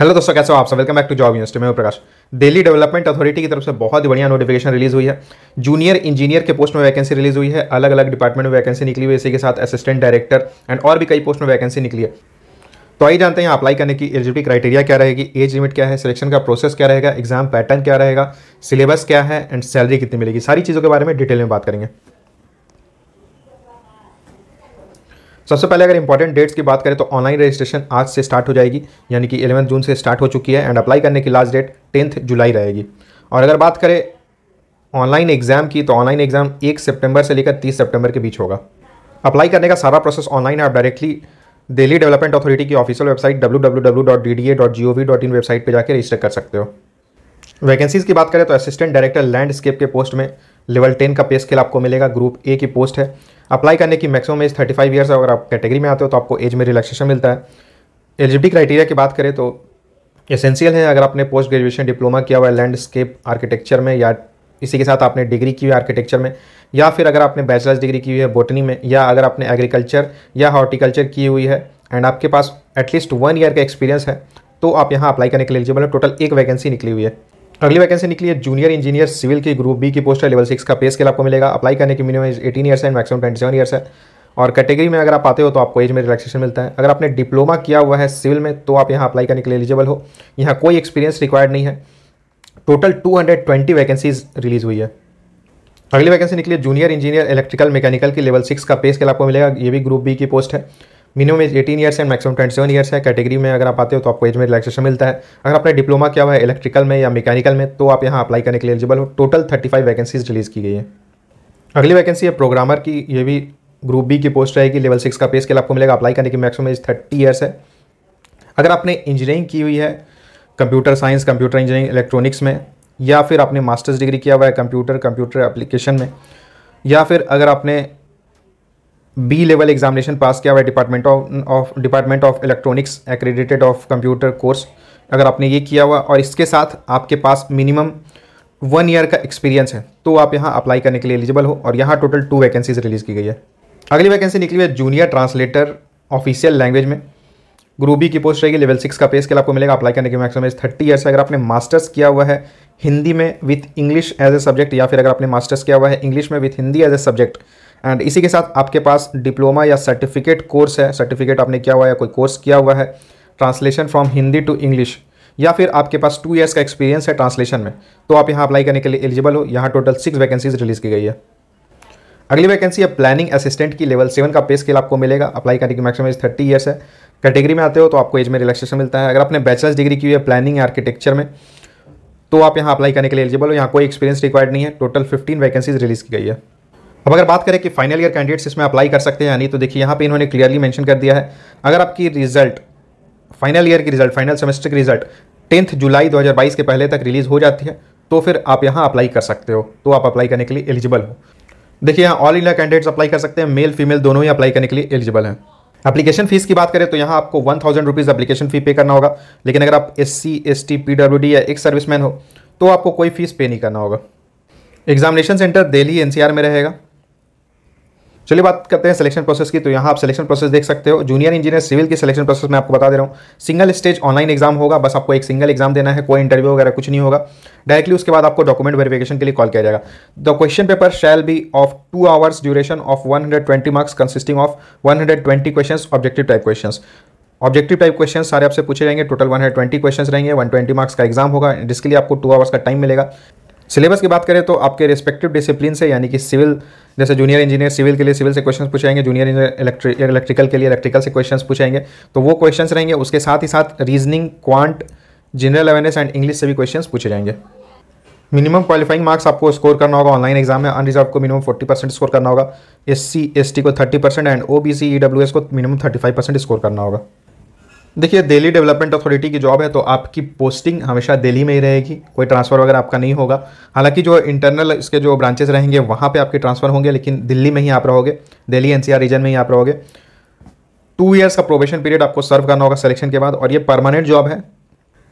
hello दोस्तों कैसे हो आप सब welcome back to job university में प्रकाश दिल्ली डेवलपमेंट अथॉरिटी की तरफ से बहुत ही बढ़िया नोटिफिकेशन रिलीज हुई है जूनियर इंजीनियर के पोस्ट में वैकेंसी रिलीज हुई है अलग अलग डिपार्टमेंट में वैकेंसी निकली हुई है इसी के साथ असिस्टेंट डायरेक्टर एंड और भी कई पोस्ट में वैकेंसी निकली है तो आइए जानते हैं अप्लाई करने की एलिजिबिलिटी क्राइटेरिया क्या रहेगी एज लिमिट क्या है सिलेक्शन का प्रोसेस क्या रहेगा एग्जाम पैटर्न क्या रहेगा सिलेबस क्या है एंड सैलरी कितनी मिलेगी सारी चीज़ों के बारे में डिटेल में बात करेंगे सबसे पहले अगर इंपॉर्टेंट डेट्स की बात करें तो ऑनलाइन रजिस्ट्रेशन आज से स्टार्ट हो जाएगी यानी कि इलेवंथ जून से स्टार्ट हो चुकी है एंड अप्लाई करने की लास्ट डेट टेंथ जुलाई रहेगी और अगर बात करें ऑनलाइन एग्जाम की तो ऑनलाइन एग्जाम एक सितंबर से लेकर तीस सितंबर के बीच होगा अप्लाई करने का सारा प्रोसेस ऑनलाइन है आप डायरेक्टली दिल्ली डेवलपमेंट अथॉरिटी की official website W W W dot D D A G O V in website पर जाकर रजिस्टर कर सकते हो वैकेंसीज़ की बात करें तो असिस्टेंट डायरेक्टर लैंडस्केप के पोस्ट में लेवल टेन का पे स्केल आपको मिलेगा ग्रुप ए की पोस्ट है अप्लाई करने की maximum age thirty five years अगर आप कैटेगरी में आते हो तो आपको एज में रिलैक्सेशन मिलता है एलिजिबिलिटी क्राइटेरिया की बात करें तो एसेंशियल है अगर आपने पोस्ट ग्रेजुएशन डिप्लोमा किया हुआ है लैंडस्केप आर्किटेक्चर में या इसी के साथ आपने डिग्री की हुई आर्किटेक्चर में या फिर अगर आपने बैचलर्स डिग्री की हुई है बोटनी में या अगर आपने एग्रीकल्चर या हॉर्टिकल्चर की हुई है एंड आपके पास एटलीस्ट वन ईयर का एक्सपीरियंस है तो आप यहाँ अप्लाई करने के लिए एलिजिबल है टोटल एक वैकेंसी निकली हुई है अगली वैकेंसी निकली है जूनियर इंजीनियर सिविल की ग्रुप बी की पोस्ट है लेवल सिक्स का पे स्केल आपको मिलेगा अप्लाई करने की मिनिमम एज एटीन ईयर्स है मैक्सिमम ट्वेंटी सेवन ईयर्स है और कैटेगरी में अगर आप आते हो तो आपको एज में रिलैक्सेशन मिलता है अगर आपने डिप्लोमा किया हुआ है सिविल में तो आप यहाँ अप्लाई करने के लिए एलिजिबल हो यहाँ कोई एक्सपीरियंस रिक्वायर्ड नहीं है टोटल ट्वेंटी वैकेंसीज रिलीज हुई है अगली वैकेंसी निकली है जूनियर इंजीनियर इलेक्ट्रिकल मैकेनिकल की लेवल सिक्स का पे स्केल आपको मिलेगा ये भी ग्रुप बी की पोस्ट है मिनिमम एज एटीन ईयर्स है मैक्सिमम ट्वेंटी सेवन ईयर्स है कैटेगरी में अगर आप आते हो तो आपको एज में रिलैक्सेशन मिलता है अगर आपने डिप्लोमा किया हुआ है इलेक्ट्रिकल में या मैकेनिकल में तो आप यहाँ अप्लाई करने के लिए एलिजिबल हो total thirty five vacancies release की गई है अगली वैकेंसी है प्रोग्रामर की ये भी ग्रुप बी की पोस्ट रहेगी लेवल सिक्स का पे स्केल आपको मिलेगा अप्लाई करने की मैक्सिमम एज थर्टी ईयर्स है अगर आपने इंजीनियरिंग की हुई है computer science computer engineering electronics में या फिर आपने मास्टर्स डिग्री किया हुआ है कंप्यूटर कंप्यूटर एप्लीकेशन में या फिर अगर आपने बी लेवल एग्जामिनेशन पास किया हुआ है department of department of electronics accredited of computer course अगर आपने ये किया हुआ और इसके साथ आपके पास मिनिमम वन ईयर का एक्सपीरियंस है तो आप यहाँ अप्लाई करने के लिए एलिजिबल हो और यहाँ टोटल टू वैकेंसीज रिलीज़ की गई है अगली वैकेंसी निकली हुई है जूनियर ट्रांसलेटर ऑफिशियल लैंग्वेज में ग्रुप बी की पोस्ट रहेगी लेवल सिक्स का पे स्केल आपको मिलेगा अप्लाई करने के मैक्सिमम एज थर्टी ईयर्स अगर आपने मास्टर्स किया हुआ है हिंदी में with English as a subject या फिर अगर आपने मास्टर्स किया हुआ है इंग्लिश में with Hindi as a subject and इसी के साथ आपके पास डिप्लोमा या सर्टिफिकेट कोर्स है सर्टिफिकेट आपने किया हुआ या कोई कोर्स किया हुआ है translation from Hindi to English या फिर आपके पास टू ईयर्स का एक्सपीरियंस है ट्रांसलेशन में तो आप यहाँ अप्लाई करने के लिए एलिजिबल हो यहाँ टोटल सिक्स वैकेंसीज रिलीज़ की गई है अगली वैकेंसी है प्लानिंग असिस्टेंट की लेवल सेवन का पे स्केल आपको मिलेगा अप्लाई करने की मैक्सिमम एज थर्टी ईयर्स है कैटेगरी में आते हो तो आपको एज में रिलैक्सेशन मिलता है अगर आपने बैचलर्स डिग्री की हुई है प्लानिंग आर्किटेक्चर में तो आप यहाँ अप्लाई करने के लिए एलिजिबल हो यहाँ कोई एक्सपीरियंस रिक्वायर्ड नहीं है टोटल फिफ्टीन वैकेंसीज रिलीज़ की गई है अब अगर बात करें कि फाइनल ईयर कैंडिडेट्स इसमें अप्लाई कर सकते हैं या नहीं तो देखिए यहाँ पे इन्होंने क्लियरली मेंशन कर दिया है अगर आपकी रिजल्ट फाइनल ईयर की रिजल्ट फाइनल सेमेस्टर की रिजल्ट टेंथ जुलाई 2022 के पहले तक रिलीज़ हो जाती है तो फिर आप यहाँ अप्लाई कर सकते हो तो आप अप्लाई करने के लिए एलिजिबल हो देखिए यहाँ ऑल इंडिया कैंडिडेट्स अप्लाई कर सकते हैं मेल फीमेल दोनों ही अप्लाई करने के लिए एलिजिबल हैं एप्लीकेशन फीस की बात करें तो यहाँ आपको one thousand rupees application fee pay करना होगा लेकिन अगर आप S C S T P D या एक सर्विसमैन हो तो आपको कोई फीस पे नहीं करना होगा एग्जामिनेशन सेंटर दिल्ली एनसीआर में रहेगा चलिए बात करते हैं सिलेक्शन प्रोसेस की तो यहाँ आप सिलेक्शन प्रोसेस देख सकते हो जूनियर इंजीनियर सिविल की सिलेक्शन प्रोसेस मैं आपको बता दे रहा हूँ सिंगल स्टेज ऑनलाइन एग्जाम होगा बस आपको एक सिंगल एग्जाम देना है कोई इंटरव्यू वगैरह कुछ नहीं होगा डायरेक्टली उसके बाद आपको डॉक्यूमेंट वेरिफिकेशन के लिए कॉल किया जाएगा the question paper shall be of two hours duration of one marks consisting of one questions objective type question objective type question सारे आपसे पूछे जाएंगे टोटल 120 क्वेश्चंस रहेंगे 120 मार्क्स का एग्जाम होगा जिसके लिए आपको टू आवर्स का टाइम मिलेगा सिलेबस की बात करें तो आपके रिस्पेक्टिव डिसिप्लिन से यानी कि सिविल जैसे जूनियर इंजीनियर सिविल के लिए सिविल से क्वेश्चंस पूछाएंगे जूनियर इंजीनियर इलेक्ट्रिकल के लिए इलेक्ट्रिकल से क्वेश्चंस पूछाएंगे तो वो क्वेश्चंस रहेंगे उसके साथ ही साथ reasoning quant general awareness and English से भी क्वेश्चन पूछे जाएंगे मिनिमम क्वालिफाइंग मार्क्स आपको स्कोर करना होगा ऑनलाइन एग्जाम में अनरिजर्व को मिनिमम फोर्टी परसेंट स्कोर करना होगा एस सी एस टी को thirty percent and O B C E W S को मिनिमम थर्टी परसेंट स्कोर करना होगा देखिए दिल्ली डेवलपमेंट अथॉरिटी की जॉब है तो आपकी पोस्टिंग हमेशा दिल्ली में ही रहेगी कोई ट्रांसफ़र वगैरह आपका नहीं होगा हालांकि जो इंटरनल इसके जो ब्रांचेस रहेंगे वहाँ पे आपके ट्रांसफ़र होंगे लेकिन दिल्ली में ही आप रहोगे दिल्ली एनसीआर रीजन में ही आप रहोगे टू ईयर्स का प्रोबेशन पीरियड आपको सर्व करना होगा सिलेक्शन के बाद और ये परमानेंट जॉब है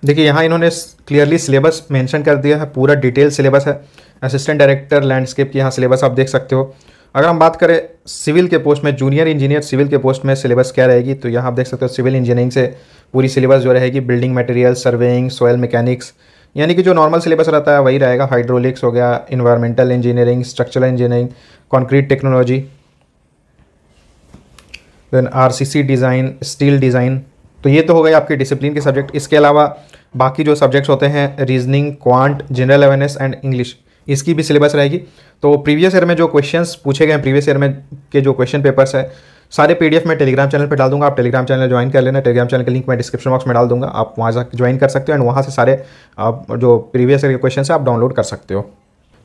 देखिए यहाँ इन्होंने क्लियरली सिलेबस मैंशन कर दिया है पूरा डिटेल सिलेबस है असिस्टेंट डायरेक्टर लैंडस्केप की यहाँ सिलेबस आप देख सकते हो अगर हम बात करें सिविल के पोस्ट में जूनियर इंजीनियर सिविल के पोस्ट में सिलेबस क्या रहेगी तो यहाँ आप देख सकते हो सिविल इंजीनियरिंग से पूरी सिलेबस जो रहेगी building material surveying soil mechanics यानी कि जो नॉर्मल सिलेबस रहता है वही रहेगा हाइड्रोलिक्स हो गया environmental engineering structural engineering concrete technology then or design steel design तो ये तो हो गए आपके डिसिप्लिन के सब्जेक्ट इसके अलावा बाकी जो सब्जेक्ट्स होते हैं reasoning quant general awareness and English इसकी भी सिलेबस रहेगी तो प्रीवियस ईयर में जो क्वेश्चंस पूछे गए हैं प्रीवियस ईयर में के जो क्वेश्चन पेपर्स है सारे पीडीएफ मैं टेलीग्राम चैनल पर डाल दूंगा आप टेलीग्राम चैनल ज्वाइन कर लेना टेलीग्राम चैनल का लिंक मैं डिस्क्रिप्शन बॉक्स में डाल दूंगा आप वहाँ जा ज्वाइन कर सकते हो एंड वहाँ से सारे आप जो प्रीवियस ईयर के क्वेश्चन है आप डाउनलोड कर सकते हो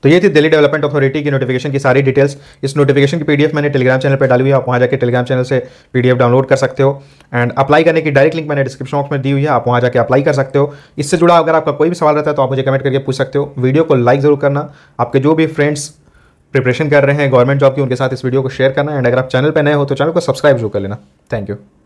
तो ये थी दिल्ली डेवलपमेंट अथॉरिटी की नोटिफिकेशन की सारी डिटेल्स इस नोटिफिकेशन की पीडीएफ मैंने टेलीग्राम चैनल पर डाली हुई है आप वहाँ जाकर टेलीग्राम चैनल से पीडीएफ डाउनलोड कर सकते हो एंड अप्लाई करने की डायरेक्ट लिंक मैंने डिस्क्रिप्शन बॉक्स में दी हुई है आप वहाँ जाकर अप्लाई कर सकते हो इससे जुड़ा अगर आपका कोई भी सवाल रहता है तो आप मुझे कमेंट करके पूछ सकते हो वीडियो को लाइक जरूर करना आपके जो भी फ्रेंड्स प्रिपरेशन कर रहे हैं गवर्नमेंट जॉब की उनके साथ इस वीडियो को शेयर करना एंड अगर आप चैनल पर नए हो तो चैनल को सब्सक्राइब जरूर कर लेना थैंक यू